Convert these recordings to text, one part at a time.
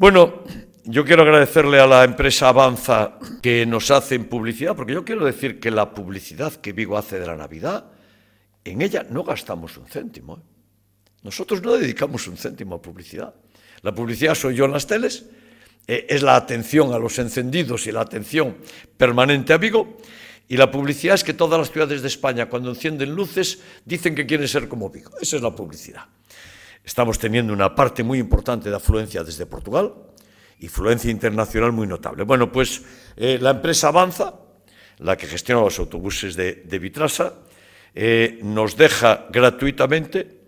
Bueno, yo quiero agradecerle a la empresa Avanza que nos hace en publicidad, porque yo quiero decir que la publicidad que Vigo hace de la Navidad, en ella no gastamos un céntimo. ¿eh? Nosotros no dedicamos un céntimo a publicidad. La publicidad soy yo en las teles, eh, es la atención a los encendidos y la atención permanente a Vigo. Y la publicidad es que todas las ciudades de España, cuando encienden luces, dicen que quieren ser como Vigo. Esa es la publicidad. Estamos teniendo una parte muy importante de afluencia desde Portugal y fluencia internacional muy notable. Bueno, pues eh, la empresa Avanza, la que gestiona los autobuses de, Vitrasa, eh, nos deja gratuitamente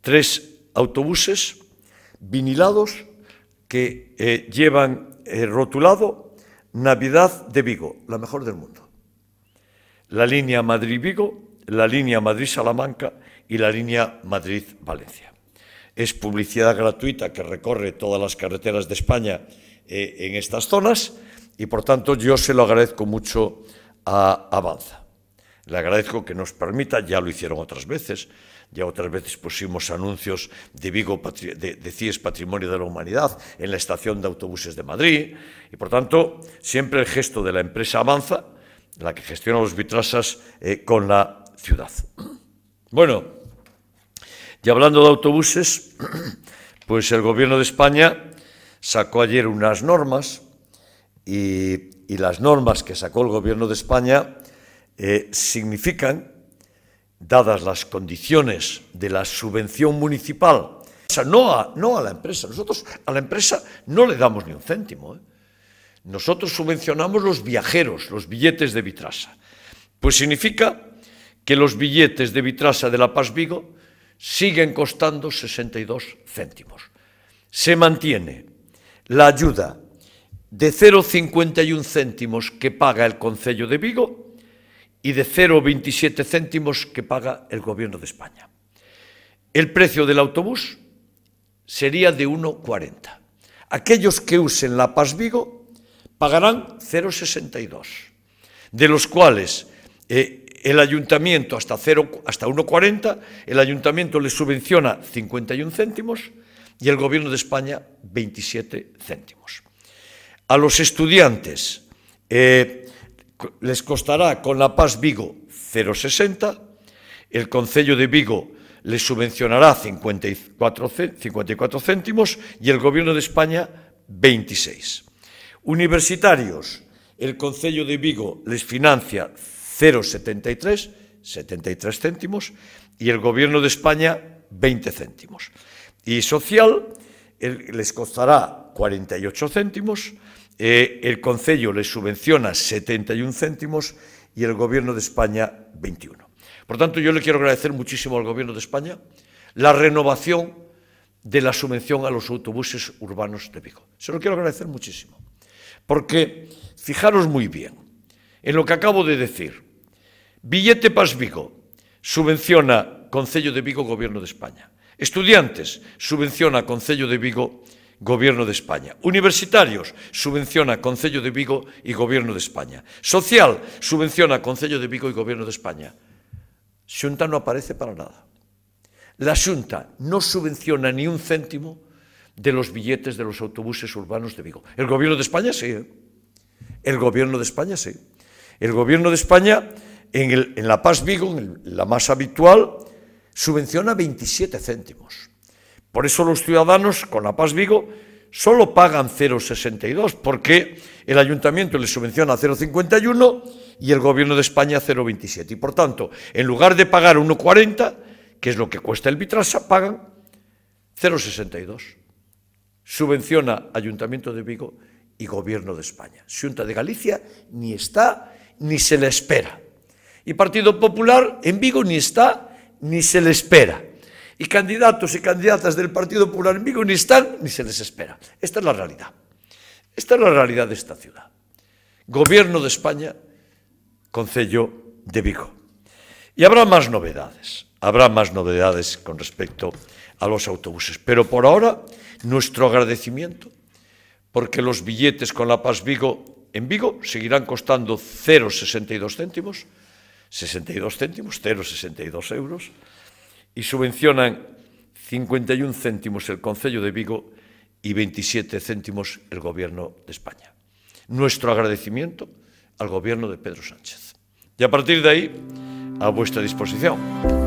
tres autobuses vinilados que eh, llevan rotulado Navidad de Vigo, la mejor del mundo. La línea Madrid-Vigo, la línea Madrid-Salamanca y la línea Madrid-Valencia es publicidad gratuita que recorre todas las carreteras de España eh, en estas zonas y por tanto yo se lo agradezco mucho a Avanza. Le agradezco que nos permita, ya lo hicieron otras veces, ya otras veces pusimos anuncios de Vigo de, CIES Patrimonio de la Humanidad en la estación de autobuses de Madrid y por tanto siempre el gesto de la empresa Avanza, la que gestiona los vitrasas eh, con la ciudad. Bueno, y hablando de autobuses, pues el Gobierno de España sacó ayer unas normas y, las normas que sacó el Gobierno de España eh, significan, dadas las condiciones de la subvención municipal, no a, la empresa, nosotros a la empresa no le damos ni un céntimo. ¿eh? Nosotros subvencionamos los viajeros, los billetes de Vitrasa. Pues significa que los billetes de Vitrasa de La Paz Vigo siguen costando 62 céntimos. Se mantiene la ayuda de 0,51 céntimos que paga el Concello de Vigo y de 0,27 céntimos que paga el Gobierno de España. El precio del autobús sería de 1,40. Aquellos que usen la Paz Vigo pagarán 0,62, de los cuales eh, el ayuntamiento hasta, 0, hasta 1,40, el ayuntamiento le subvenciona 51 céntimos y el gobierno de España 27 céntimos. A los estudiantes eh, les costará con la Paz Vigo 0,60, el Concello de Vigo les subvencionará 54, 54 céntimos y el gobierno de España 26. Universitarios, el Concello de Vigo les financia 0,73, 73 céntimos, y el gobierno de España 20 céntimos. Y social les costará 48 céntimos, eh, el Concello les subvenciona 71 céntimos y el Gobierno de España 21. Por tanto, yo le quiero agradecer muchísimo al Gobierno de España la renovación de la subvención a los autobuses urbanos de Vigo. Se lo quiero agradecer muchísimo, porque fijaros muy bien en lo que acabo de decir. Billete Paz Vigo, subvenciona Concello de Vigo, Gobierno de España. Estudiantes, subvenciona Concello de Vigo, Gobierno de España. Universitarios, subvenciona Concello de Vigo y Gobierno de España. Social, subvenciona Concello de Vigo y Gobierno de España. Xunta no aparece para nada. La Xunta no subvenciona ni un céntimo de los billetes de los autobuses urbanos de Vigo. El Gobierno de España sí, ¿eh? El Gobierno de España sí. El Gobierno de España en, la Paz Vigo, en la más habitual, subvenciona 27 céntimos. Por eso los ciudadanos con la Paz Vigo solo pagan 0,62, porque el ayuntamiento le subvenciona 0,51 y el gobierno de España 0,27. Y por tanto, en lugar de pagar 1,40, que es lo que cuesta el Vitrasa, pagan 0,62. Subvenciona Ayuntamiento de Vigo y Gobierno de España. Junta de Galicia ni está ni se le espera. Y Partido Popular en Vigo ni está ni se le espera. Y candidatos y candidatas del Partido Popular en Vigo ni están ni se les espera. Esta es la realidad. Esta es la realidad de esta ciudad. Gobierno de España, Concello de Vigo. Y habrá más novedades. Habrá más novedades con respecto a los autobuses. Pero por ahora, nuestro agradecimiento, porque los billetes con La Paz Vigo en Vigo seguirán costando 0,62 céntimos 62 céntimos, 0,62 euros, e subvencionan 51 céntimos el Concello de Vigo y 27 céntimos el Gobierno de España. Nuestro agradecimiento al Gobierno de Pedro Sánchez. Y a partir de ahí, a vuestra disposición.